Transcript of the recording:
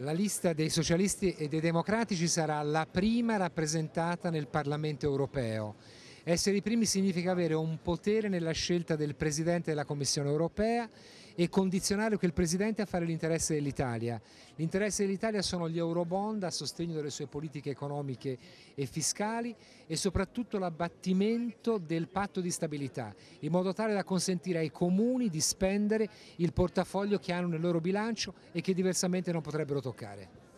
La lista dei socialisti e dei democratici sarà la prima rappresentata nel Parlamento europeo essere i primi significa avere un potere nella scelta del Presidente della Commissione europea e condizionare quel Presidente a fare l'interesse dell'Italia. L'interesse dell'Italia sono gli eurobond a sostegno delle sue politiche economiche e fiscali e soprattutto l'abbattimento del patto di stabilità, in modo tale da consentire ai comuni di spendere il portafoglio che hanno nel loro bilancio e che diversamente non potrebbero toccare.